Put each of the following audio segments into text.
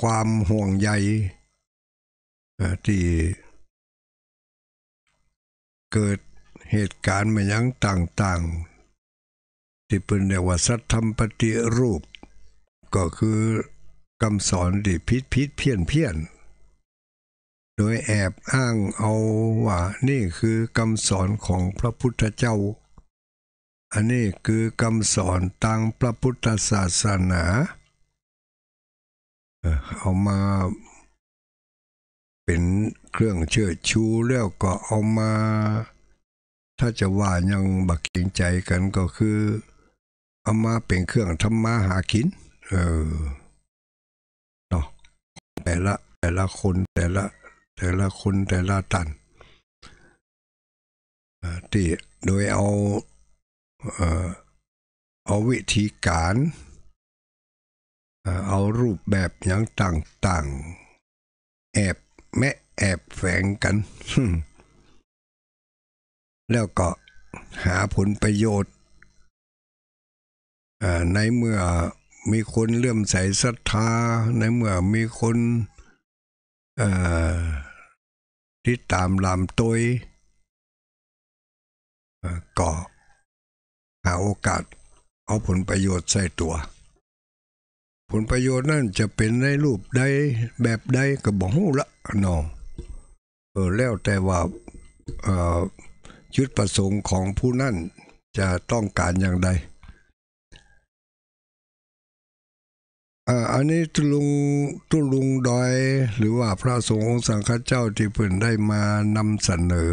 ความห่วงใยที่ เกิดเหตุการณ์มายังต่างๆ ที่เป็นเนวสัตธรรมปฏิรูป ก็คือคำสอนที่พิษพิษเพี้ยนเพี้ยนโดยแอบอ้างเอาว่า นี่คือคำสอนของพระพุทธเจ้า อันนี้คือคำสอนทางพระพุทธศาสนาเอามาเป็นเครื่องเชิดชู แล้วก็เอามา ถ้าจะว่ายังบักเกงใจกันก็คือ เอามาเป็นเครื่องทำมาหากินเออเนาะแต่ละแต่ละคนแต่ละแต่ละคนแต่ละตันที่โดยเอา เอาวิธีการเอารูปแบบอย่างต่างๆแอบแม่แอบแฝงกัน แล้วก็หาผลประโยชน์ ในเมื่อมีคนเลื่อมใสศรัทธา ในเมื่อมีคนที่ตามลามตวก็หาโอกาสเอาผลประโยชน์ใส่ตัวผลประโยชน์นั่นจะเป็นในรูปใดแบบใด ก็บอกหูละนองเออแล้วแต่ว่ายุดประสงค์ของผู้นั่นจะต้องการอย่างใดอันนี้ตุลุงตุลุงดอยหรือว่าพระสงฆ์องค์สังฆเจ้าที่เพิ่นได้มานำเสนอ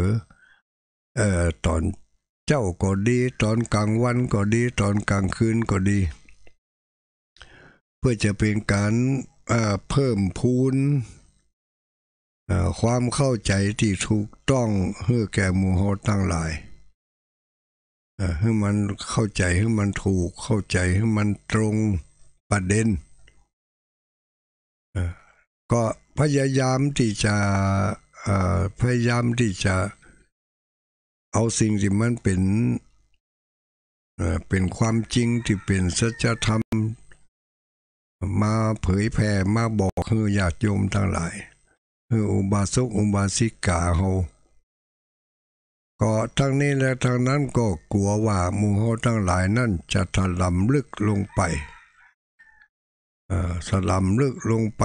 เอ่อตอนเจ้าก็ดีตอนกลางวัน ก็ดีตอนกลางคืน ก็ดีเพื่อจะเป็นการเพิ่มพูนความเข้าใจที่ถูกต้องเพื่อแก่มู่เฮาั้งหลายให้มันเข้าใจให้มันถูกเข้าใจให้มันตรงประเด็นก็พยายามที่จะพยายามที่จะเอาสิ่งที่มันเป็นเป็นความจริงที่เป็นสัจธรรมมาเผยแผ่มาบอกคือญาติโยมทั้งหลาย คืออุบาสกอุบาสิกาเฮาก็ทั้งนี้และทั้งนั้นก็กลัวว่ามูเฮทั้งหลายนั่นจะถลำลึกลงไปสลำลึกลงไป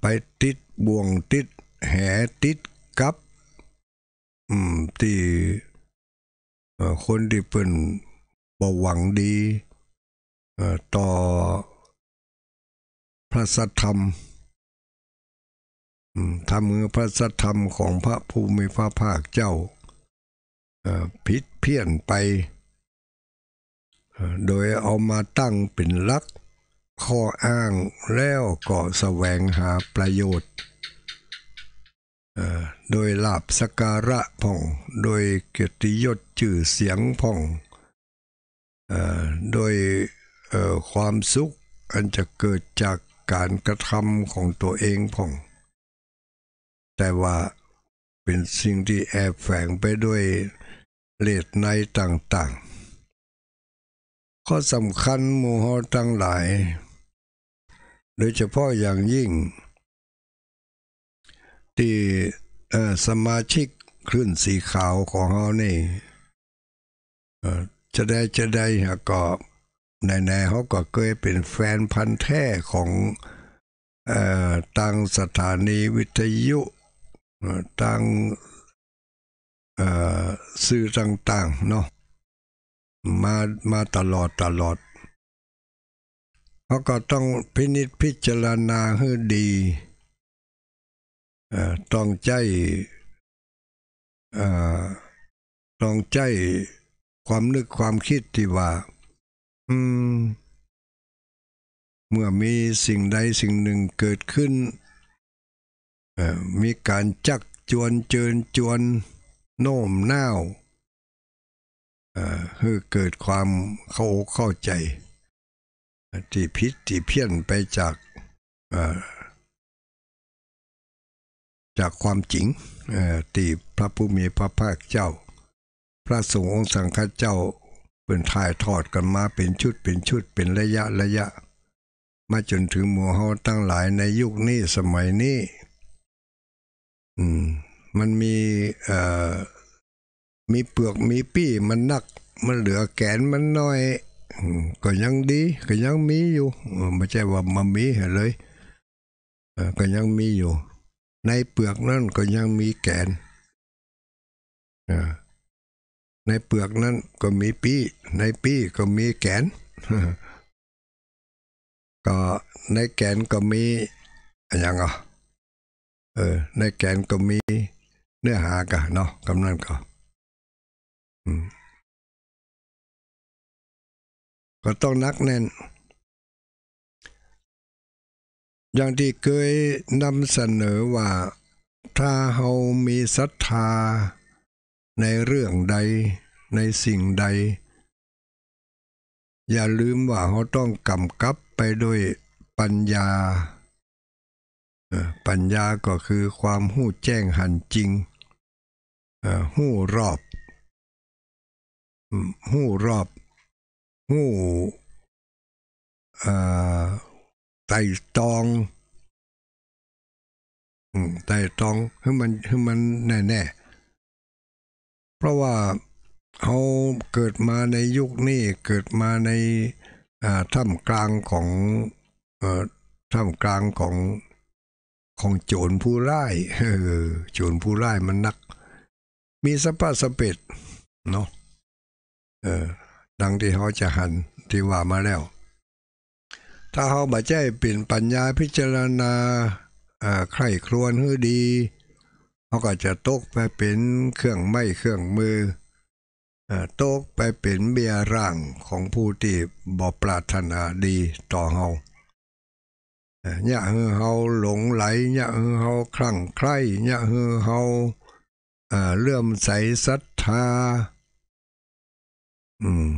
ไปติดบ่วงติด แหติดกับที่คนที่เป็นบหวังดีต่อ พระสัทธรรมทำมือพระสัทธรรมของพระภูมิพระภาคเจ้าผิดเพี้ยนไป โดยเอามาตั้งเป็นลักข้ออ้างแล้วก็แสวงหาประโยชน์ โดยลาบสการะพ่องโดยเกียรติยศชื่อเสียงพ่องโดยความสุขอันจะเกิดจากการกระทำของตัวเองพ่อง แต่ว่าเป็นสิ่งที่แอบแฝงไปด้วยเลดในต่างๆ ข้อสำคัญมูฮอตั้งหลาย โดยเฉพาะอย่างยิ่ง ที่สมาชิกคลื่นสีขาวของเขานี่จะได้จะได้ก็นายนายเขาก็เคยเป็นแฟนพันธ์แท้ของตั้งสถานีวิทยุตั้งสื่อต่างๆเนาะมามาตลอดตลอดเขาก็ต้องพินิษพิจารณาให้ดีต้องใจต้องใจความนึกความคิดที่ว่าเมื่อมีสิ่งใดสิ่งหนึ่งเกิดขึ้น มีการจักจวนเจินจวน โน้มน้าวคือเกิดความเข้าเข้าใจ ที่พิษที่เพี้ยนไปจากจากความจริง ตีพระผู้มีพระภาคเจ้า พระสงฆ์องค์สังฆเจ้าเป็นถ่ายทอดกันมาเป็นชุดเป็นชุดเป็นระยะระยะ มาจนถึงหมู่เฮาตั้งหลายในยุคนี้สมัยนี้อืม มันมีเอ่อมีเปลือกมีปี้มันนักมันเหลือแกนมันน้อยก็ยังดี ก็ยังมีอยู่ไม่ใช่ว่ามันมีเลยก็ยังมีอยู่ ในเปลือกนั่นก็ยังมีแกนอ่าในเปลือกนั้น ก็มีปี้ ในปี้ ก็มีแกนก็ในแกนก็มีอย่างอ่ะเออ ในแกนก็มีเนื้อหากะเนาะกำนั้นก็ก็ต้องนักแน่น อย่างที่เคยนำเสนอว่า ถ้าเรามีศรัทธาในเรื่องใดในสิ่งใด อย่าลืมว่าเขาต้องกำกับไปด้วยปัญญาปัญญาก็คือความหู้แจ้งหันจริงหู้รอบ หู้รอบ หู้ไต่ตองไต่ตองให้มันให้มันแน่แน่พราะว่าเขาเกิดมาในยุคนี้ เกิดมาในท่ามกลางของท่ามกลางของของโจรผู้ร้ายโจรผู้ร้าย มันนัก มีสปาสเปดเนาะดังที่เขาจะหัน ที่ว่ามาแล้ว ถ้าเขาบาใจเปยนปัญญาพิจารณาใครครวญให้ดีเขาก็จะตกไปเป็นเครื่องไม้เครื่องมือตกไปเป็นเบียร่างของผู้ที่บอปรารถนาดีต่อเฮาเนี่ยเฮอเฮาหลงไหลเนี่ยเฮอเฮาคลั่งไคล้เนี่ยเฮอเฮาเลื่อมใสศรัทธาอืม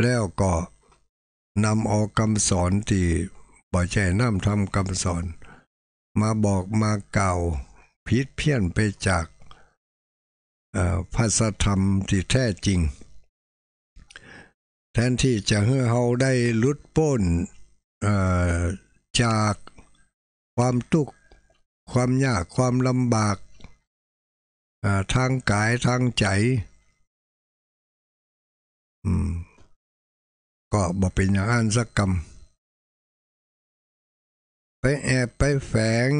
แล้วก็นำเอาคำสอนที่บ่แช่น้ำทำคำสอน มาบอกมาเก่าผิดเพี้ยนไปจากภาษาธรรมที่แท้จริง แทนที่จะเฮ้เขาได้ลุดพ้นจากความทุกข์ความยาก ความลำบากทางกายทางใจก็บอกเป็นอย่างอันสักกรรม ไปแอบไปแฝง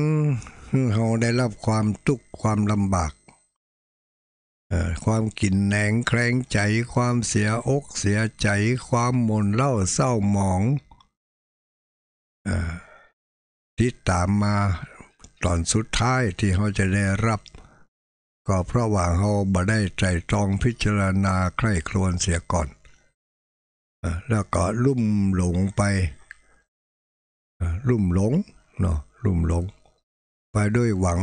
เขาได้รับความทุกข์ความลำบาก ความกินแหนงแครงใจความเสียอกเสียใจความหม่นเล่าเศร้าหมองที่ตามมาตอนสุดท้ายที่เขาจะได้รับ ก็เพราะว่าเขาบ่ได้ใจตรองพิจารณาใคร่ครวญเสียก่อน แล้วก็ลุ่มหลงไปลุ่มหลงเนาะลุ่มหลงไปด้วยหวัง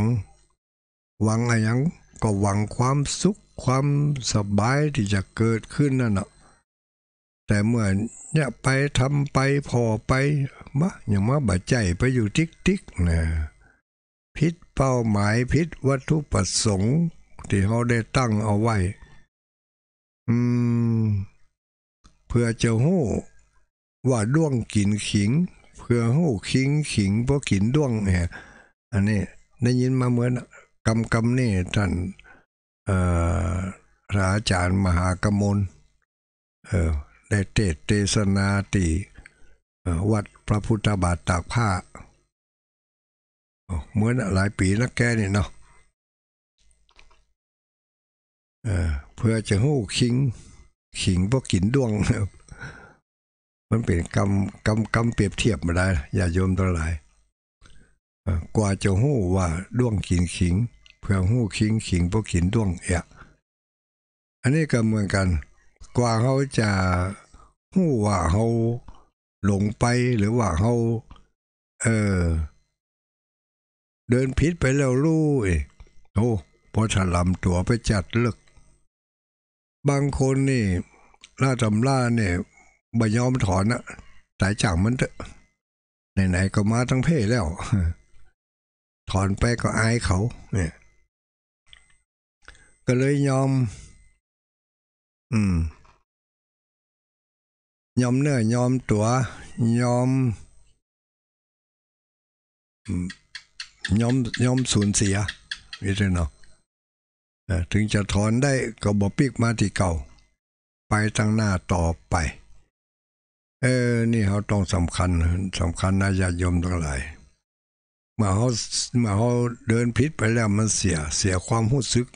หวังอะไรยังก็หวังความสุขความสบายที่จะเกิดขึ้นนั่นแหละแต่เมื่อเนี่ยไปทำไปพอไป มะอย่างมาบาใจไปอยู่ติ๊กติ๊กนะพิษเป้าหมายพิษวัตถุประสงค์ ที่เขาได้ตั้งเอาไว้ อืมเพื่อจะหู้ว่าด้วงกินขิง เพื่อหู้ขิงขิงเพราะกินด้วงเนี่ยอันนี้ได้ยินมาเหมือนกำกำนี่ท่านพระอาจารย์ มหากมลเออได้เทศเทศนาตีวัดพระพุทธบาทตากผ้าเหมือนหลายปีนักแกนี่เนาะเออเพื่อจะหู้ขิง ขิงพวกกินดวง มันเป็นกำกำกำเปรียบเทียบมาได้ อย่าโยมตัวหลายกว่าจะหู้ว่าด้วงขิงขิงเพื่อหู้ขิงขิงพวกขินด้วงเอะอันนี้ก็เหมือนกัน กว่าเขาจะหู้ว่าเขาหลงไปหรือว่าเขาเออ เดินผิดไปแล้วลู่โอ้พอฉลำตัวไปจัดเลิกบางคนนี่ล่าจำล่าเนี่ยบ่ยอมถอนอะสายจังมันเถอะไหนๆก็มาทั้งเพ่แล้วถอนไปก็อายเขาเนี่ย ก็เลยยอม อืม ยอมเนื้อ ยอมตัว ยอมยอมยอมสูญเสียวิธีเนาะถึงจะถอนได้ก็บอปิกมาที่เก่า ไปทางหน้าต่อไป เออนี่เขาต้องสำคัญสำคัญนายายยมทั้งหลายเมื่อเขาเมื่อเขาเดินผิดไปแล้วมันเสียเสียความหู้ซึก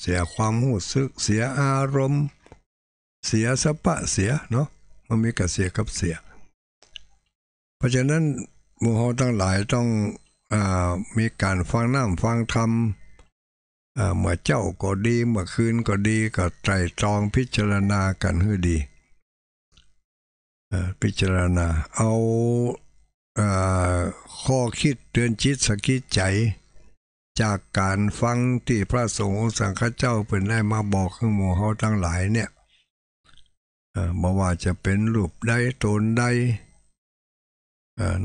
เสียความหู้ซึก เสียอารมณ์ เสียสปะเสียเนาะมันมีกับเสียกับเสีย เพราะฉะนั้นมูหเฮาทั้งหลายต้องอมีการฟังน้ำฟังธรรมเมื่อเจ้าก็ดีเมื่อคืนก็ดีก็ไตรตรองพิจารณากันให้ดีพิจารณาเอาข้อคิดเตือนจิตสกิดใจ จากการฟังที่พระสงฆ์สังฆเจ้าเป็นได้มาบอกข้างหมู่เฮาทั้งหลายเนี่ยบกว่าจะเป็นรูปใดโทนใด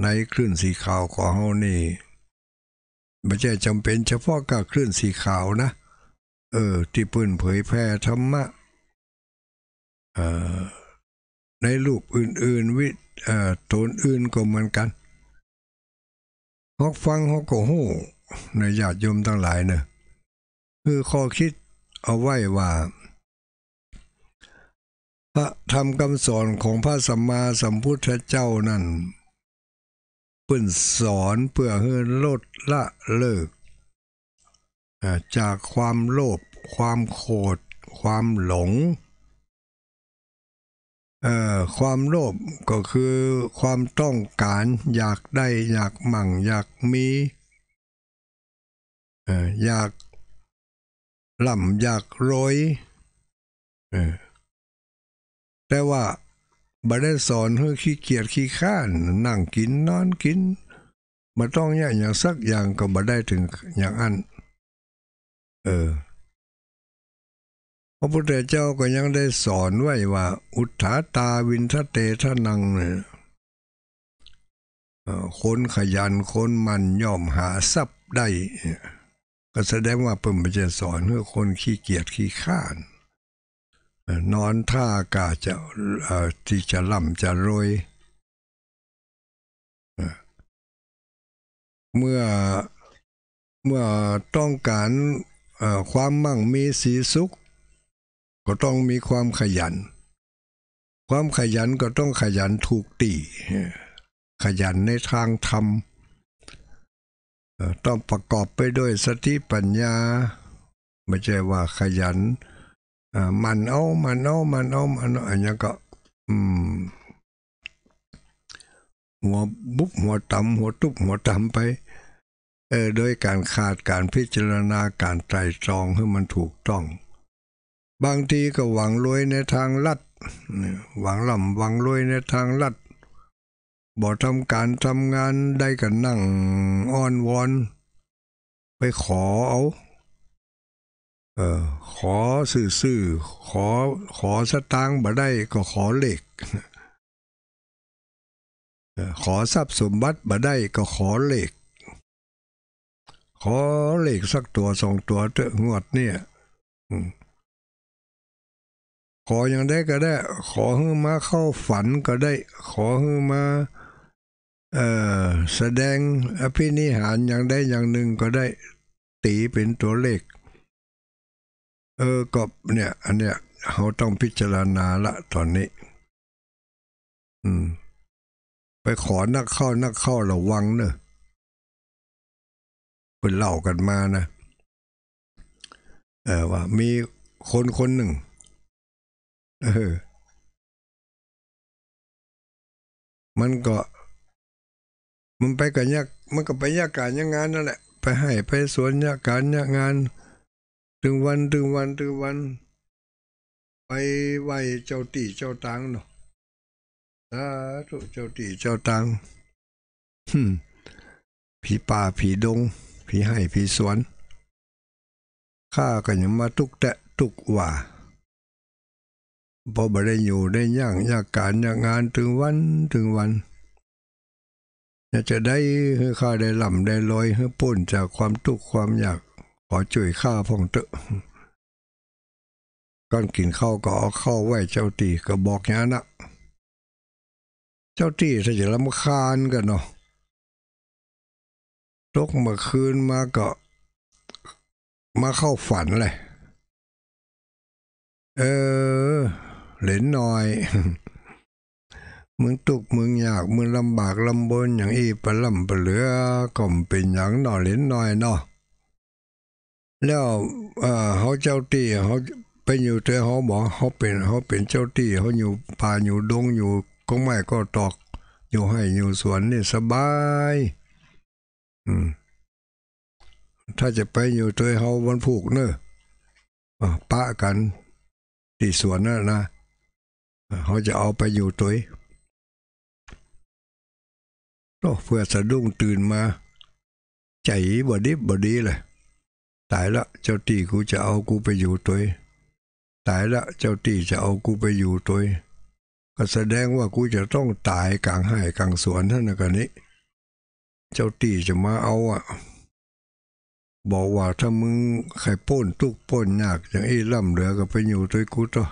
ในคลื่นสีขาวของเฮานี่ไม่ใช่จำเป็นเฉพาะกับคลื่นสีขาวนะ เออที่เปืนเผยแพร่ธรรมะในรูปอื่นๆวิโทนอื่นก็เหมือนกันฮอกฟังฮอกกหูในญาติโยมทั้งหลายเนะคือข้อคิดเอาไว้ว่า พระธรรมคำสอนของพระสัมมาสัมพุทธเจ้านั้นเพื่นสอนเพื่อให้ลดละเลิก จากความโลภความโกรธความหลงความโลภก็คือความต้องการ อยากได้ อยากมั่งอยากมี อยากล่ำอยากรวยแต่ว่าบัได้สอนให้ขี้เกียจขี้ข้าน นั่งกินนอนกินมาต้องอย่างอย่างสักอย่าง ก็บัได้ถึงอย่างอันเออพระพุทธเจ้าก็ยังได้สอนไว้ว่า อุทธาตาวินทเตทนังเนี่ยคนขยันคนมันย่อมหาทรัพย์ได้ ก็แสดงว่าเพระเจ้าสอนเพื่อคนขี้เกียจขี้ข้านนอนท่ากาจะที่จะล่ำจะรวยเมื่อเมื่อต้องการความมั่งมีสีสุขก็ต้องมีความขยัน ความขยันก็ต้องขยันถูกตีขยันในทางธรรมต้องประกอบไปด้วยสติปัญญา ไม่ใช่ว่า ขยันมันเอามันเอามันเอา มันเอาอันนี้ก็หัวบุบหัวต่ำหัว ตุบหัวต่ำไป เออโดยการขาดการพิจารณาการไตรตรองให้มันถูกต้องบางทีก็หวังรวยในทางลัดหวังล่ำหวังรวยในทางลัดบ่ทำการทำงานได้กันนั่งอ้อนวอน ไปขอเอา เออขอสื่อๆขอขอสตางค์บ่ได้ก็ขอเหล็กขอทรัพย์สมบัติบ่ได้ก็ขอเหล็กขอเหล็กสักตัวสองตัวเจอะงวดเนี่ยขออย่างได้ก็ได้ ขอให้มาเข้าฝันก็ได้ ขอให้มาเอ่อแสดงอภินิหารอย่างได้อย่างหนึ่งก็ได้ตีเป็นตัวเลข เออกบเนี่ย อันเนี้ยเขาต้องพิจารณาละตอนนี้ อืมไปขอนักเข้า นักเข้าระวังเนอะคนเล่ากันมานะเออว่ามีคนคนหนึ่งออมันก็มันไปกับยากมันก็ไปยากการยังงาน นั่นแหละไปให้ ไปสวนยากการยากงานถึงวันถึงวันถึงวัน ไปไหวเจ้าตีเจ้าตังเนาะ่าูกเจ้าตีเจ้าตังฮึผีป่าผีดงผีให้ผีสวน ข้าก็ยังมาทุกแตะทุกว่าพราะม่ได้อยู่ได้ย่างยากการยากงานถึงวันถึงวันจะได้ให้ข้าได้ลำได้ลอยให้พ้นจากความทุกข์ความอยากขอช่วยข้าพองเตะก้อนกินข้าวก็เอาข้าวไหวเจ้าตีก็บอกอย่างนะเจ้าตีถ้าจะลำคาญกันเนาะตกเมื่อคืนมาก็มาเข้าฝันเลย เออเหลนน้อย มึงตุกมึงอยากมึงลำบากลำบนอย่างอีปลำปเหลือก็เป็นอย่างหน่อเหลนน้อยเนาะแล้วเขาเจ้าตีเขาไปอยู่เธอเขาบอกเขาเป็นเขาเป็นเจ้าตีเขาอยู่ป่าอยู่ดงอยู่ก็ไม่ก็ตอก อยู่ให้อยู่สวนนี่สบาย อืม ถ้าจะไปอยู่ตัวเขาวันผูกเนอะ ปะกัน ที่สวนนั่นนะเขาจะเอาไปอยู่ตัวก็เพื่อสะดุ้งตื่นมาใจบอดิบบอดีเลยตายละเจ้าตีกูจะเอากูไปอยู่ตัวตายละเจ้าตีจะเอากูไปอยู่ตัวก็แสดงว่ากูจะต้องตายกลางไห้กลางสวนท่านกันนี้ เจ้าตีจะมาเอาอ่ะบอกว่าถ้ามึงใครป้นทุกป้นยากอย่างไอ้ล่ำเหลือก็ไปอยู่ตัวกูต่อ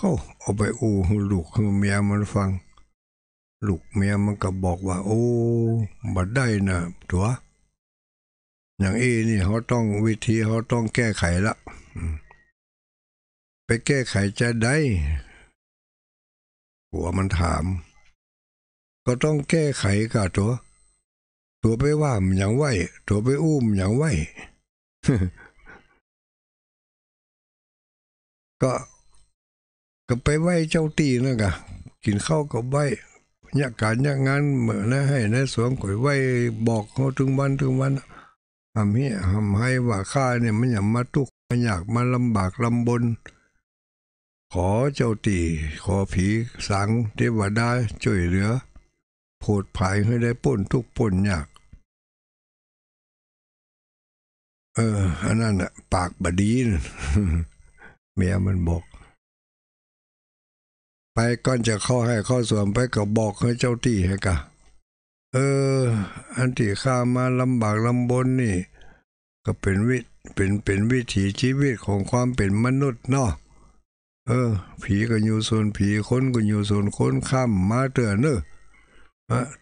เขาเอาไปอูลูกเมียมันฟังลูกเมียมันก็บอกว่า โอ้บัดได้นะถัวอย่างเอนี่เขาต้องวิธีเขาต้องแก้ไขละไปแก้ไขจะได้หัวมันถาม ก็ต้องแก้ไขกะตัวตัวไปว่ามอย่างไหวตัวไปอุ้มอย่างไหวก็ก็ไปไหว้เจ้าตีนะกะกินข้าวก็ไหว้ยากการยากงานเหมือนนะให้นะสวงข่อยไหว้บอกเขาถึงวันถึงวันทำให้ทำให้ว่าข้าเนี่ยมันอยากมาทุกข์มันอยากมาลำบากลำบน ขอเจ้าตีขอผี สัง เทวดาช่วยเหลือโผดภายให้ได้ป้นทุกป้นยาก เอออันนั้นอะปากบดีนเมียมันบอกไปก่อนจะเข้าให้เข้าสวนไป ก็บอกให้เจ้าที่ให้กะ เอออันที่ข้ามาลำบากลำบนนี่ ก็เป็นวิเป็นเป็นวิถีชีวิตของความเป็นมนุษย์เนาะเออ ผีก็อยู่ส่วนผีคนก็อยู่ส่วนคนข้ามมาเตือนเนอะ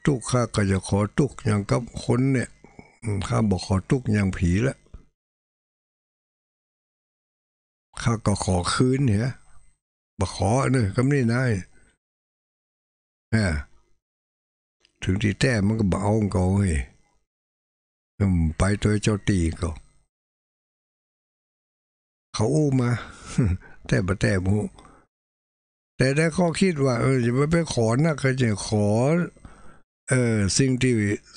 ทุกข้าก็จะขอทุกอย่างกับคนเนี่ย ข้าบอกขอทุกอย่างผีละข้าก็ขอคืนเนี่ยบขอเนี่ยคำนี้นายถึงที่แท้มันก็เบาเก่าเฮ้ยไปตัวเจ้าตีก็เขาอู้มา แต่บ่แต่มูแต่ได้ข้อคิดว่า เออจะไม่ไปขอนักก็จะขอ เออ สิ่งที่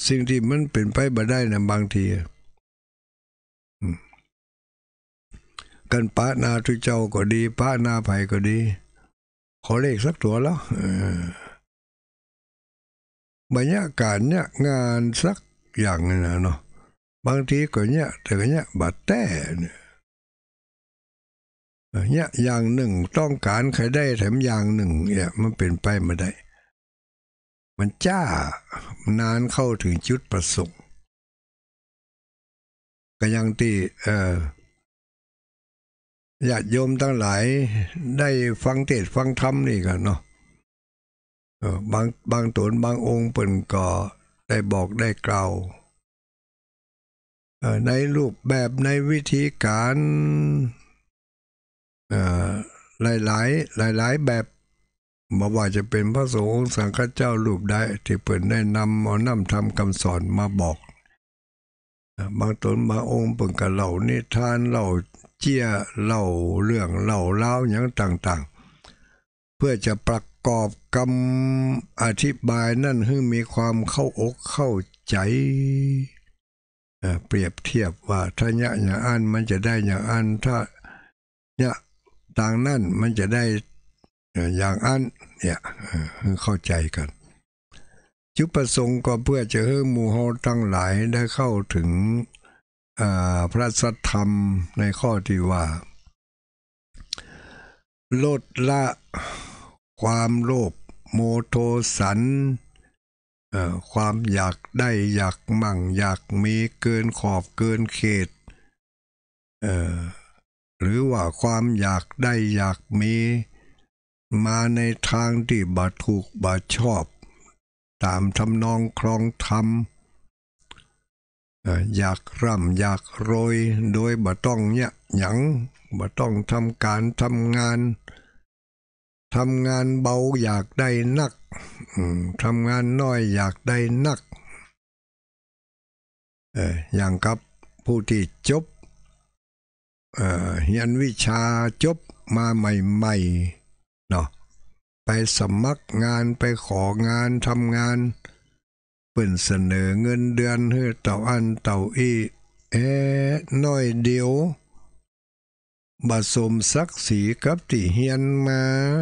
สิ่งที่มันเป็นไปบ่ได้นะบางทีกันป้ะนาทุเจ้าก็ดี ป้ะนาไผ่ก็ดี ขอเลขสักตัวแล้วบรรยากาศเนี่ย งานสักอย่างนะเนาะบางทีก็เนี่ย แต่ก็เนี่ยบาดแต้เนี่ยเนียอย่างหนึ่งต้องการใครได้แถมอย่างหนึ่งเนี่ย มันเป็นไปไม่ได้ มันจ้านานเข้าถึงจุดประสงค์ ก็ยังตีเออยากโยมทั้งหลายได้ฟังเทศฟังธรรมนี่กันเนาะบางบางตนบางองค์เปิ่นก่อได้บอกได้กล่าวในรูปแบบในวิธีการหลายหลายหลายหลายแบบไม่ว่าจะเป็นพระสงฆ์สังฆเจ้ารูปใดที่เปิ่นได้นำเอานำทำคำสอนมาบอก บางตนบางองค์เปิ่นกับเหล่านิทานเหล่าเจียเล่าเรื่องเล่าเล่าอย่างต่าง ๆ เพื่อจะประกอบกรรมอธิบายนั่นให้มีความเข้าอกเข้าใจเปรียบเทียบว่าถ้ายอย่างอันมันจะได้อย่างอันถ้ายต่างนั่นมันจะได้อย่างอันเนี่ยเข้าใจกันจุดประสงค์ก็เพื่อจะให้หมู่เฮาทั้งหลายได้เข้าถึงพระสัทธรรมในข้อที่ว่า ลดละความโลภโมโทสัน ความอยากได้อยาก มั่งอยากมีเกินขอบเกินเขต หรือว่าความอยากได้อยากมี มาในทางที่บาถูกบาชอบ ตามทำนองครองธรรมอยากร่ำอยากรวยโดยบ่ต้องเยีหยังบ่ต้องทำการทำงานทำงานเบาอยากได้นักทำงานน้อยอยากได้นักอย่างกับผู้ที่จบเรียนวิชาจบมาใหม่ๆเนาะไปสมัครงานไปของานทำงานปิ่นเสนอเงินเดือนให้เต่าอันเต่าอีเแอน้อยเดียวบาสมศักดิ์ศรีกับที่เฮียนมา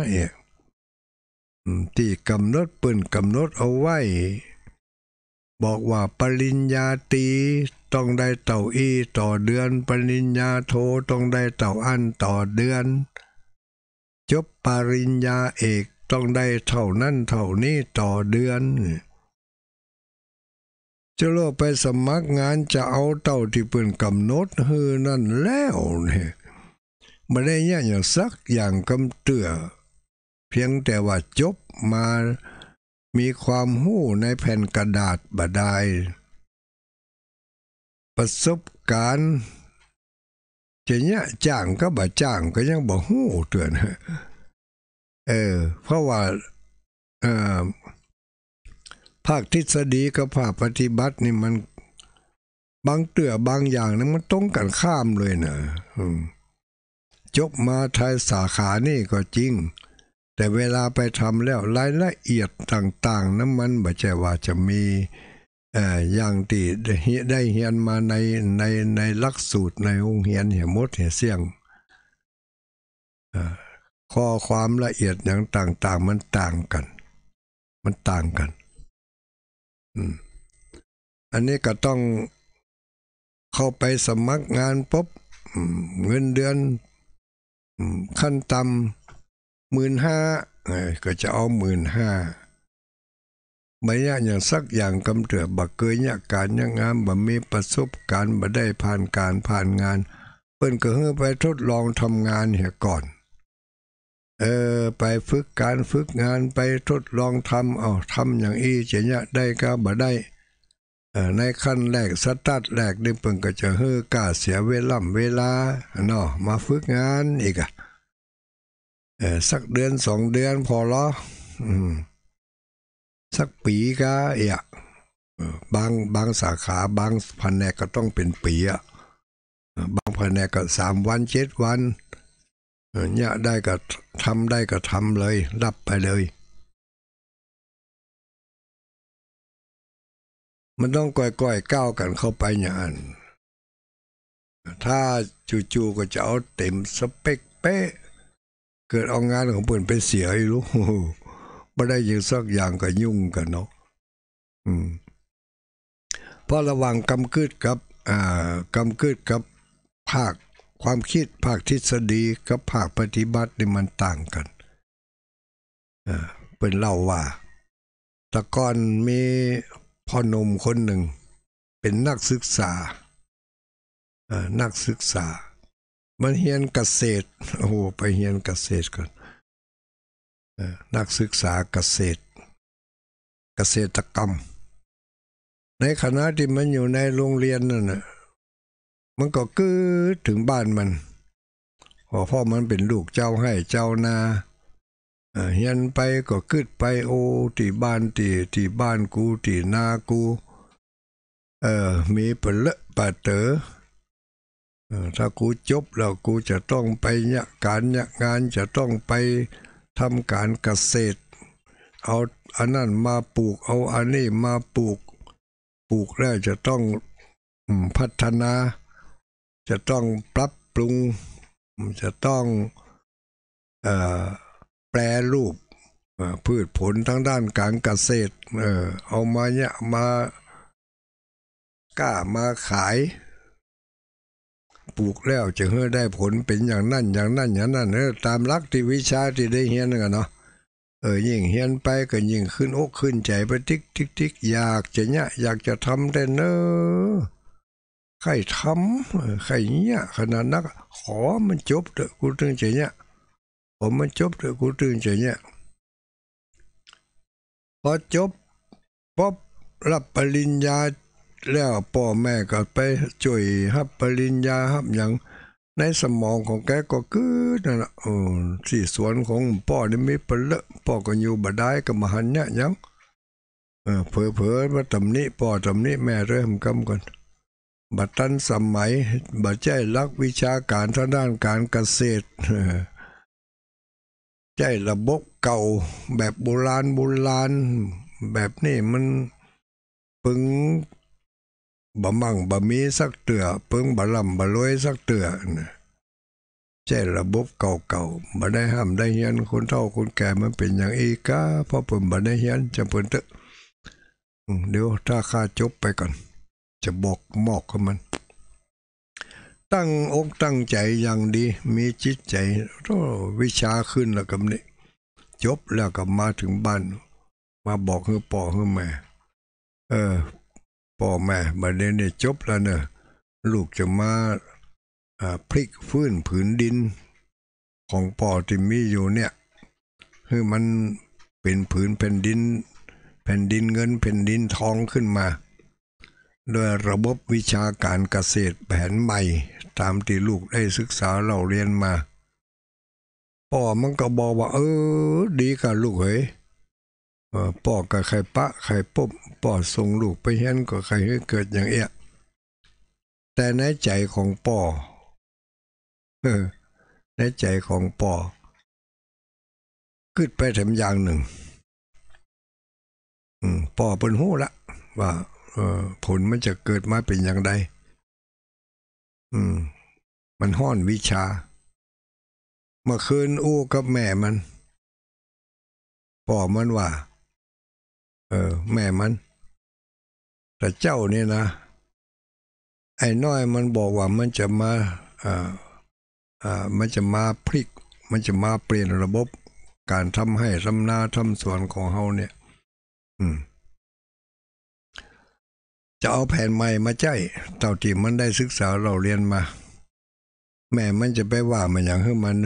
เอี่ยที่กำหนดเปิ่นกำหนดเอาไว้ บอกว่าปริญญาตีต้องได้เต่าอีต่อเดือน ปริญญาโทต้องได้เต่าอันต่อเดือน จบปริญญาเอกต้องได้เท่านั้นเท่านี้ต่อเดือนจะโอไปสมัครงานจะเอาเต่าที่เป็่นกำหนดเฮือนั่นแล้วเนี่ยมาได้เัียอย่างสักอย่างกำเตือ เพียงแต่ว่าจบมา มีความหู้ในแผ่นกระดาษบดายประสบการณ์จะเนี่ยจ้างก็บ่จ้างก็ยังบ่หู้เตือนเออ เพราะว่าเออภาคทฤษฎีกับภาคปฏิบัตินี่มันบางเตื่อบางอย่างนนมันตรงกันข้ามเลยเนอะจบมาไทยสาขานี่ก็จริง แต่เวลาไปทำแล้วรายละเอียดต่างๆนั้นมันบม่จว่าจะมีอย่างที่ได้เหียนมาในในในลักสูตรในองค์เหียนเหียมดเหี่ยเสี่ยงข้อความละเอียดอย่างต่างๆ มันต่างกัน มันต่างกันอันนี้ก็ต้องเข้าไปสมัครงานปุ๊บ เงินเดือนขั้นต่ำหมื่นห้า ก็จะเอาหมื่นห้า ไม่ยากอย่างสักอย่างกำเถือบักเกยยากการยางงามบ่มีประสบการณ์บ่ได้ผ่านการผ่านงานเพิ่นก็เฮือไปทดลองทำงานเหียก่อนเออไปฝึกการฝึกงานไปทดลองทำเอาทำอย่างอีเจียได้ก็บ่ได้ในขั้นแรกสตาร์ทแรกนี่เพิ่งก็จะเฮือกาเสียเวลาเวลาเนาะมาฝึกงานอีกอะสักเดือนสองเดือนพอหรอสักปีก็เอะบางบางสาขาบางแผนกก็ต้องเป็นปีอะบางแผนกก็สามวันเจ็ดวันอยากได้ก็ทำได้ก็ทำเลย รับไปเลย มันต้องก่อยๆก้าวกันเข้าไปอย่างนั้นถ้าจู่ๆก็จะเอาเต็มสเปกเป๊ะ เกิดเอางานของเพื่อนไปเสียรู้ไม่ได้ยิงสักอย่างก็ยุ่งกันเนาะเพราะระวังกำกืดกับ อ่ากำกืดกับภาคความคิดภาคทฤษฎีกับภาคปฏิบัตินมันต่างกันเป็นเล่าว่าตะก่อนมีพ่อหนุ่มคนหนึ่งเป็นนักศึกษานักศึกษามันเรียนเกษตร โอ้โห ไปเรียนเกษตรก่อนนักศึกษาเกษตร เกษตรกรรม ในขณะที่มันอยู่ในโรงเรียนนั่นนะมันก็กือถึงบ้านมันพ่อมันเป็นลูกเจ้าให้เจ้านาเฮียนไปก็คืดไป โอ้ที่บ้านตีที่บ้านกูที่นากู เออมีเปลือปะเต๋อถ้ากูจบแล้วกูจะต้องไปเนี่ยการเนี่ยงานจะต้องไปทำการเกษตร เอาอันนั้นมาปลูกเอาอันนี้มาปลูกปลูกแล้วจะต้องพัฒนาจะต้องปรับปรุง จะต้องอแปรรูปพืชผลทั้งด้านการเกษตร เออ เอามาเนี่ยมากล้ามาขาย ปลูกแล้วจะเฮ้ได้ผลเป็นอย่างนั่นอย่างนั่นอย่าง นั่นเออตามลักที่วิชาที่ได้เฮียนกันเนาะเออยิ่งเฮียนไปก็ยิ่งขึ้นอกขึ้นใจไปติ๊กติ๊กติ๊กอยากจะเนี่ยอยากจะทำได้เนอะใครทำใครเนี้ยขนาดนัก ขอมันจบเถอะกูถึงจะเนี้ยผมมันจบเถอะกูถึงจะเนี้ยพอจบป๊อบรับปริญญาแล้วพ่อแม่ ก็ไปช่วยรับปริญญารับอย่างในสมองของแกก็คือนั่นแหละโอ้สี่สวนของพ่อนี่ม่เปลอะพ่อก็อยู่บ่ได้กับมหันเนี่ยยังเออเผลอๆมาตำนี้พ่อตำนี้แม่เริ่มกำกันบัรทันสมัยบัรใจรักวิชาการทางด้านการเกษตรใจระบบเก่า แบบโบราณโบราณแบบนี้มันปึงบะมั่งบะมีสักเตือปึงบะลำบะรวยสักเตือนะใจระบบเก่าๆบ่ได้ห้ามได้เฮียนคนเฒ่าคนแก่มันเป็นอย่างอีกาพราปผมบ่ได้เฮียนจะเปินตึกเดี๋ยวถ้าข้าจบไปก่อนจะบอกบอกกับมัน ตั้งอกตั้งใจอย่างดี มีจิตใจก็วิชาขึ้นแล้วกับนี้จบแล้วก็มาถึงบ้านมาบอกให้อป่อให้แม่เออป่อแม่บัดเดี่ยนี้จบแล้วเนอะลูกจะมาพลิกฟื้นผืนดิน ของป่อที่มีอยู่เนี่ยคือมันเป็นผืนแผ่นดิน แผ่นดินเงินแผ่นดินทองขึ้นมาโดยระบบวิชาการเกษตรแผนใหม่ ตามที่ลูกได้ศึกษาเราเรียนมาพ่อมันก็บอกว่า เออดีกับลูกเฮ้ยพ่อกับใครปะ ใครปุ๊บพ่อส่งลูกไปเห็นกับใครให้เกิดอย่างเอะแต่ในใจของพ่อในใจของพ่อขึ้นไปทำอย่างหนึ่งพ่อเป็นหู้ละว่าผลมันจะเกิดมาเป็นอย่างไดอืม มันห้อนวิชา เมื่อคืนอู้กับแม่มัน บอกมันว่า เออ แม่มัน แต่เจ้านี่นะ ไอ้น้อยมันบอกว่ามันจะมา อ่า อ่า มันจะมาพลิก มันจะมาเปลี่ยนระบบการทำให้ทำนาทำสวนของเฮาเนี่ย อืมจะเอาแผนใหม่มาใช้เต่าที่มันได้ศึกษาเราเรียนมา แม่มันจะไปว่ามันอย่างเฮ้มัน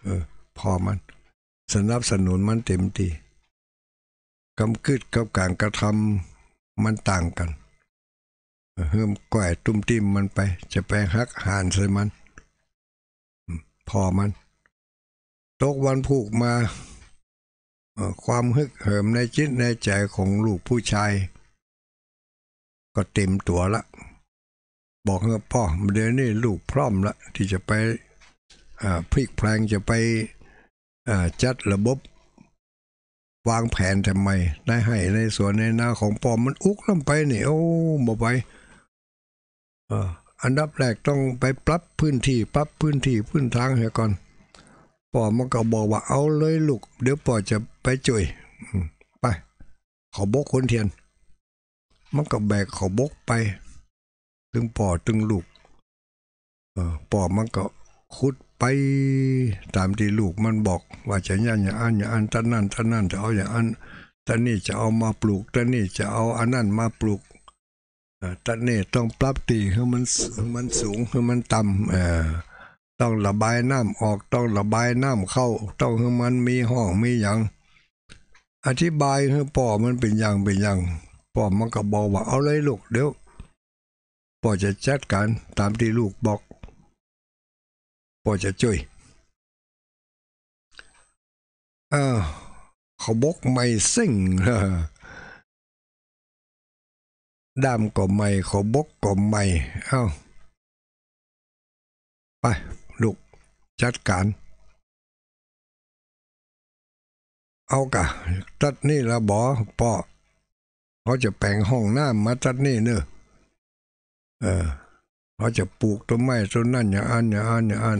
เออพอมัน สนับสนุนมันเต็มทีกำกึดกับการกระทำมันต่างกัน เฮิมก่อยตุ้มติ้มมันไป จะไปฮักหานใส่มันพอมัน ตกวันผูกมาความฮึกเหิมในจิตในใจของลูกผู้ชายก็เต็มตัวละ บอกกับพ่อเดี๋ยวนี้ลูกพร้อมละ ที่จะไปพลิกแพลงจะไปจัดระบบ วางแผนทำไมได้ให้ในส่วนในนาของปอมมันอุกลงไปนี่โอ้บกไปอันดับแรกต้องไปปรับพื้นที่ ปรับพื้นที่พื้นทางเฮียก่อน พ่อมันก็บอกว่าเอาเลยลูกเดี๋ยวพ่อจะไปจุยไปขอบกคนเทียนมันก็แบกเขาบกไปตึงปอตึงลูก เออปอมันก็คุดไปตามที่ลูกมันบอก ว่าจะย่านอย่าอันอย่าอันตะนั่นตะนั่นจะเอาอย่าอันตะนี่จะเอามาปลูกตะนี่จะเอาอันนั่นมาปลูกตะนี่ต้องปรับตีให้มันมันสูงให้มันต่ำเออต้องระบายน้ำออกต้องระบายน้ำเข้า ต้องให้มันมีห้องมีอย่างอธิบายให้ปอมันเป็นอย่างเป็นอย่างพ่อมันก็บอกว่าเอาเลยลูกเดี๋ยว พ่อจะจัดการ ตามที่ลูกบอก พ่อจะช่วยอ้าวเขาบอกไม่สิ่งดามก็ไม่เขาบอกก็ไม่ เอ้าไป ลูก จัดการ เอากะตัดนี่ละบอพ่อเขาจะแปลงห้องน้ำมาทัดนี่เนอะเออเขาจะปลูกต้นไม้ต้นนั่นอย่างอันอย่างอันอย่างอัน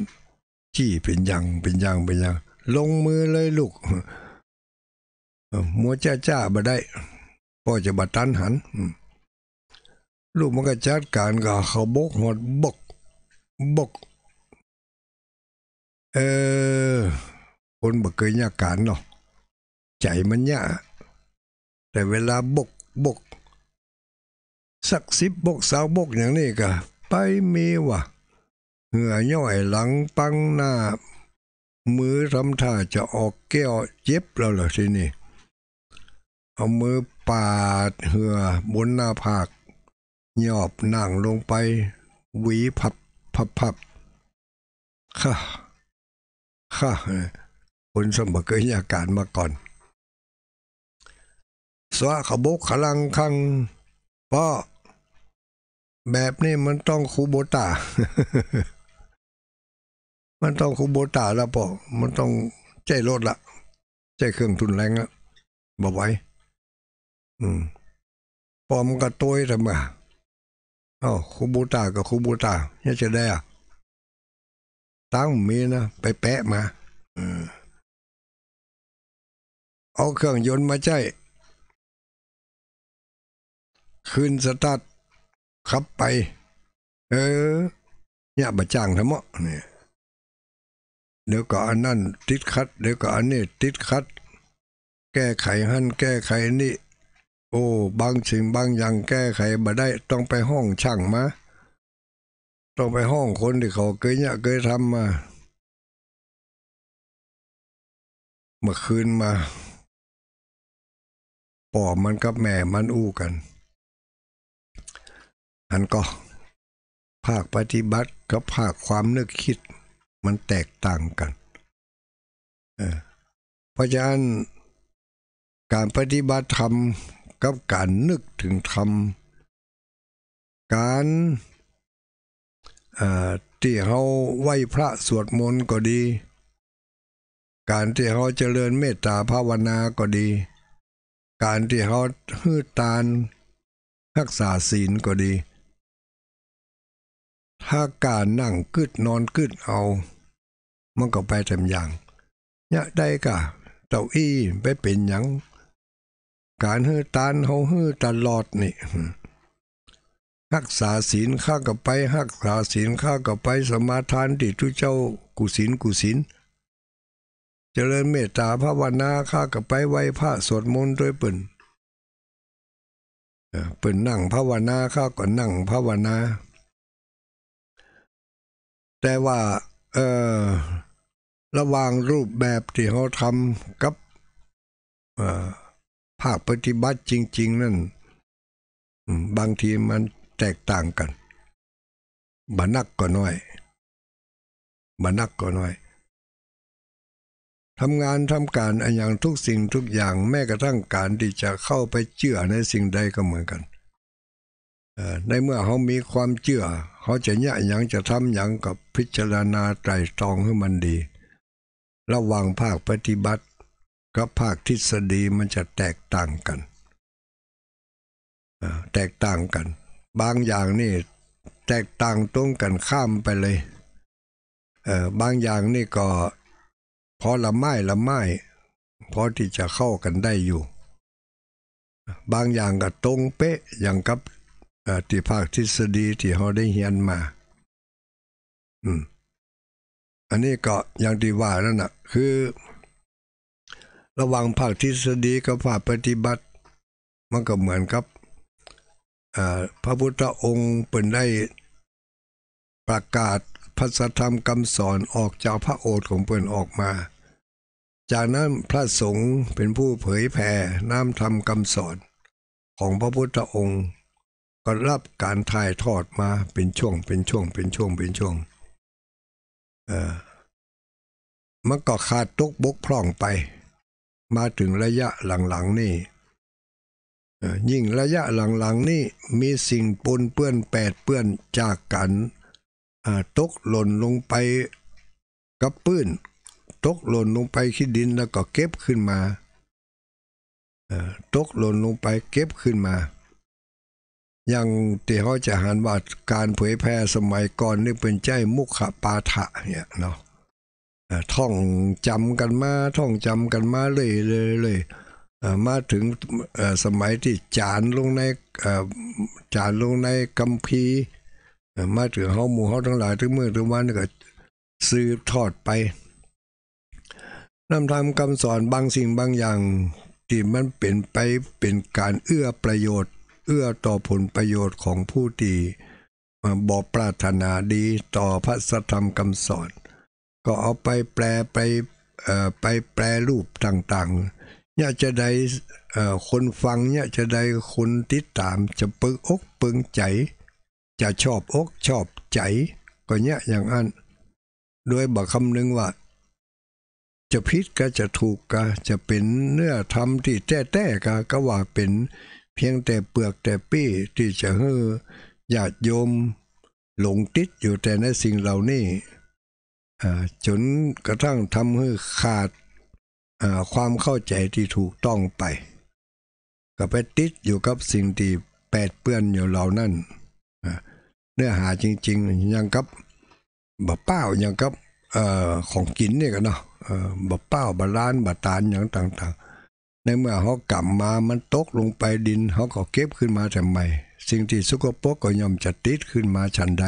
จี้เป็นยังเป็นยังเป็นยัง ลงมือเลยลูกมัวจ้าจ้าบ่ได้พ่อจะบัดตันหันลูกมันก็จัดการกับเขาบกหดบก บก เออ คนบ่เคยยากการเนาะ ใจมันยากแต่เวลาบกบกสักสิบบกสาวบกอย่างนี้ก็ไปมีวะเหงื่อย่อยหลังปังหน้า มือทำท่าจะออกแก้วเจ็บแล้วเหรอทีนี้เอามือปาดเหื่อบนหน้าผากหยอบนั่งลงไปหวีพับพับพับค่ะค่ะคนสมบัติเคยอากาศมาก่อนสวะขบกขลังคังเพราะแบบนี้มันต้องคูโบตามันต้องคูโบตาแล้วปอมันต้องใจรถละใจเครื่องทุนแรงละบอกไว้อืมปอมกระตุยทำไมอ๋อคูโบตากับคูโบตาเนี่ยจะได้อะตั้งมีนะไปแปะมาเอาเครื่องยนต์มาใช้คืนสตาร์ทขับไป เออเนี่ยบะจ้างทำเมะเนี่ยเดี๋ยวก็อันนั่นติดคัดเดี๋ยวก็อันนี้ ติดคัด แก้ไขหั่นแก้ไขนี่โอ้บางสิ่งบางอย่างแก้ไขมาได้ ต้องไปห้องช่างมาต้องไปห้องคนที่เขาเคยเนี่ยเคยทำมา เมื่อคืนมาปอบมันกับแม่มันอู้กันอันก็ภาคปฏิบัติกับภาคความนึกคิดมันแตกต่างกัน เออพราะฉะนั้น การปฏิบัติธรรม กับการนึกถึงธรรม การที่เขาไหวพระสวดมนต์ก็ดี การที่เขาเจริญเมตตาภาวนาก็ดี การที่เขาฮื้อตานรักษาศีลก็ดีถ้าการนั่งกึ้นอนกึนเอา มันก็ไปเต็มอย่างเนี่ยได้กะ เต้าอี้ไปเป็นยัง การฮือตานเฮาฮือตลอดนี่รักษาศีลข้ากับไปรักษาศีลข้ากับไป สมาทานติทุเจ้า กุศินกุศิน เจริญเมตตาภาวนาข้ากับไปไหว้พระสวดมนต์ด้วยเปิ่นเปิ่นนั่งภาวนาข้าก็นั่งภาวนาแต่ว่า เออระหว่างรูปแบบที่เขาทำกับภาคปฏิบัติจริงๆ นั่น บางทีมันแตกต่างกันบานักก็น้อยบานักก็น้อยทำงานทำการอนอย่างทุกสิ่งทุกอย่างแม้กระทั่งการที่จะเข้าไปเชื่อในสิ่งใดก็เหมือนกันในเมื่อเขามีความเชื่อเขาจะแย่ยังจะทำยังกับพิจารณาไตรตรองให้มันดี ระหว่างภาคปฏิบัติกับภาคทฤษฎีมันจะแตกต่างกันแตกต่างกัน บางอย่างนี่แตกต่างตรงกันข้ามไปเลยเบางอย่างนี่ก็ พอละไม้ละไม้พอที่จะเข้ากันได้อยู่ บางอย่างก็ตรงเป๊ะอย่างกับที่ภาคทฤษฎีที่เขาได้เรียนมาอืมอันนี้ก็อย่างที่ว่านั่นนะ คือ ระวังภาคทฤษฎีกับภาคปฏิบัติมันก็เหมือนกับ พระพุทธองค์เป็นได้ประกาศพระธรรมคำสอนออกจากพระโอษฐ์ของเปิ่นออกมา จากนั้นพระสงฆ์เป็นผู้เผยแผ่น้ำธรรมคำสอนของพระพุทธองค์ก็รับการถ่ายทอดมาเป็นช่วงเป็นช่วงเป็นช่วงเป็นช่วง เออมันก็ขาดตกบกพร่องไป มาถึงระยะหลังๆนี่ยิ่งระยะหลังๆนี่มีสิ่งปนเปื้อนแปดเปื้อนจากกันตกหล่นลงไปกับปื้นตกหล่นลงไปขี้ดินแล้วก็เก็บขึ้นมาตกหล่นลงไปเก็บขึ้นมาอย่างที่เขาจะหันว่าการเผยแพร่สมัยก่อนนี่เป็นใจมุขปาฐะเนี่ยเนาะท่องจำกันมา ท่องจำกันมาเลยเลยเลยมาถึงสมัยที่จานลงในจานลงในกัมพีมาถึงเฮาหมู่เอาทั้งหลายทึงเมื่อทึงวันก็สืบทอดไปนำทำคำสอนบางสิ่งบางอย่าง ที่มันเป็นไปเป็นการเอื้อประโยชน์เอื้อต่อผลประโยชน์ของผู้ดีบอกปรารถนาดีต่อพระธรรมคำสอน ก็เอาไปแปลไปไปแปลรูปต่างๆเนี่ยจะได้คนฟังเนี่ยจะได้คนติดตามจะปึงอกปึงใจ จะชอบอกชอบใจ ก็เนี่ยอย่างอันโดยบอกคำนึงว่าจะพิษก็จะถูกก็จะเป็นเนื้อธรรมที่แท้ๆก็ว่าเป็นเพียงแต่เปลือกแต่ปี้ที่จะให้ญาติโยมหลงติดอยู่แต่ในสิ่งเหล่านี้จนกระทั่งทำให้ขาดความเข้าใจที่ถูกต้องไป ก็ไปติดอยู่กับสิ่งที่แปดเปื้อนอยู่เหล่านั้นเนื้อหาจริงๆยังกับบะเป้ายังกับของกินเนี่ยกันเนาะบะเป้าบะล้านบะตานอย่างต่างๆในเมื่อเขากลับมามันตกลงไปดินเขาก็เก็บขึ้นมาทำไมสิ่งที่สุกปกก็ย่อมจะติดขึ้นมาฉันใด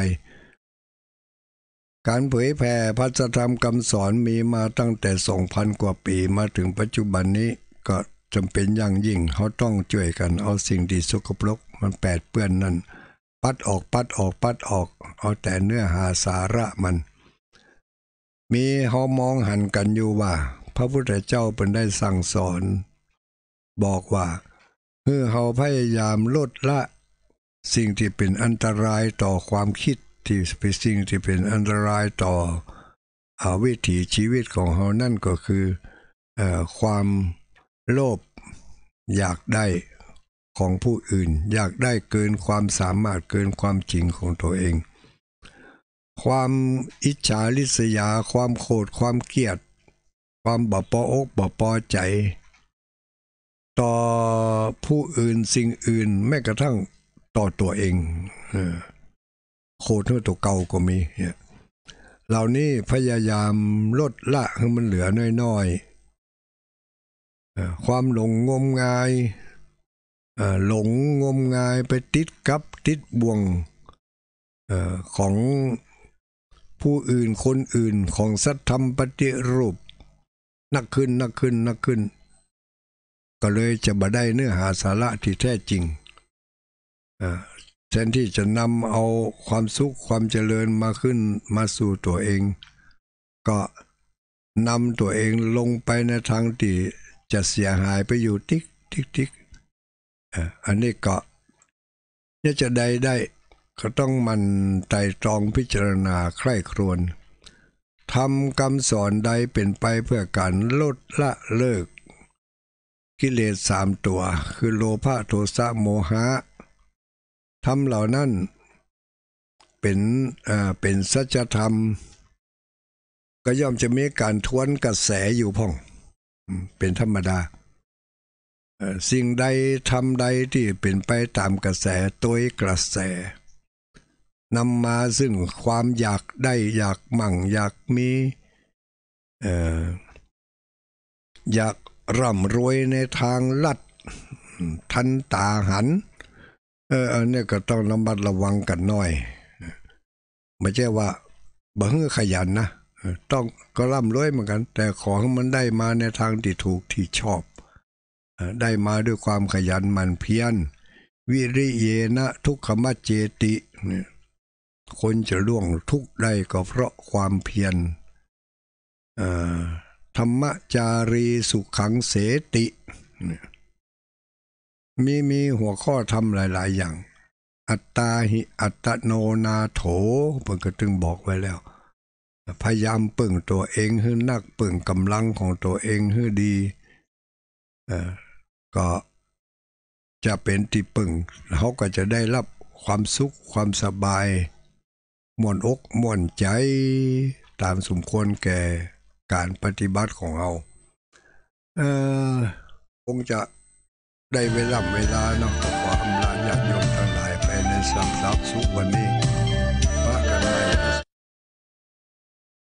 การเผยแผ่พระธรรมคำสอนมีมาตั้งแต่สองพันกว่าปีมาถึงปัจจุบันนี้ก็จำเป็นอย่างยิ่งเขาต้องช่วยกันเอาสิ่งที่สุกปกมันแปดเปื้อนนั้นปัดออกปัดออกปัดออก เอาแต่เนื้อหาสาระมัน มีเขามองหันกันอยู่ว่า พระพุทธเจ้าเป็นได้สั่งสอนบอกว่าเมื่อเขาพยายามลดละ สิ่งที่เป็นอันตรายต่อความคิดที่เป็นสิ่งที่เป็นอันตรายต่ออวิถีชีวิตของเขานั่นก็คืออความโลภอยากได้ของผู้อื่น อยากได้เกินความสามารถเกินความจริงของตัวเอง ความอิจฉาริษยา ความโกรธความเกลียด ความบ่ปออกบ่ปอใจต่อผู้อื่นสิ่งอื่นแม้กระทั่งต่อตัวเองโคตรตัวเก่าก็มีเนี่ยเหล่านี้พยายามลดละให้มันเหลือน้อยๆ ความหลงงมงาย หลงงมงายไปติดกับติดบ่วงของผู้อื่นคนอื่นของสัตธรรมปฏิรูปนักขึ้นนักขึ้นนักขึ้นนก็เลยจะบาได้เนื้อหาสาระที่แท้จริงแทนที่จะนำเอาความสุขความเจริญมาขึ้นมาสู่ตัวเอง ก็นำตัวเองลงไปในทางที่จะเสียหายไปอยู่ติ๊กติ๊กติ๊กอันนี้ก็เนี่ยจะได้ได้ก็ต้องมันไต่ตรองพิจารณาใคร่ครวน ทำคำสอนใดเป็นไปเพื่อการลดละเลิกกิเลสสามตัวคือโลภะโทสะโมหะทำเหล่านั้น เป็นอ่าเป็นสัจธรรม ก็ย่อมจะมีการทวนกระแสอยู่พ่อง เป็นธรรมดา สิ่งใดทำใดที่เป็นไปตามกระแสตัวกระแสนำมาซึ่งความอยากได้ อยากมั่ง อยากมีอยากร่ำรวยในทางลัด ทันตาหัน เอออนีียก็ต้องระมัดระวังกันหน่อยไม่ใช่ว่าบังขยันนะต้องก็ร่ำรวยเหมือนกัน แต่ของมันได้มาในทางที่ถูกที่ชอบ ได้มาด้วยความขยันมันเพียรวิริเยนะ ทุกขมัจเจติคนจะล่วงทุกได้ก็เพราะความเพียรอ่าธรรมจารีสุขังเสติ มีมีหัวข้อทำหลาย ๆอย่าง อัตตาหิอัตโนนาโถเพิ่ก็ถึงบอกไว้แล้วพยายามปึ่งตัวเองให้นักปึ่งกำลังของตัวเองให้ดีก็จะเป็นที่ปึ่งเขาก็จะได้รับความสุขความสบายม่วนอกม่วนใจตามสมควรแก่การปฏิบัติของเรา เออคงจะได้เวลาเวลาเนาะขออำลาญาติโยมทั้งหลายไปในสัมสัสุวันนี้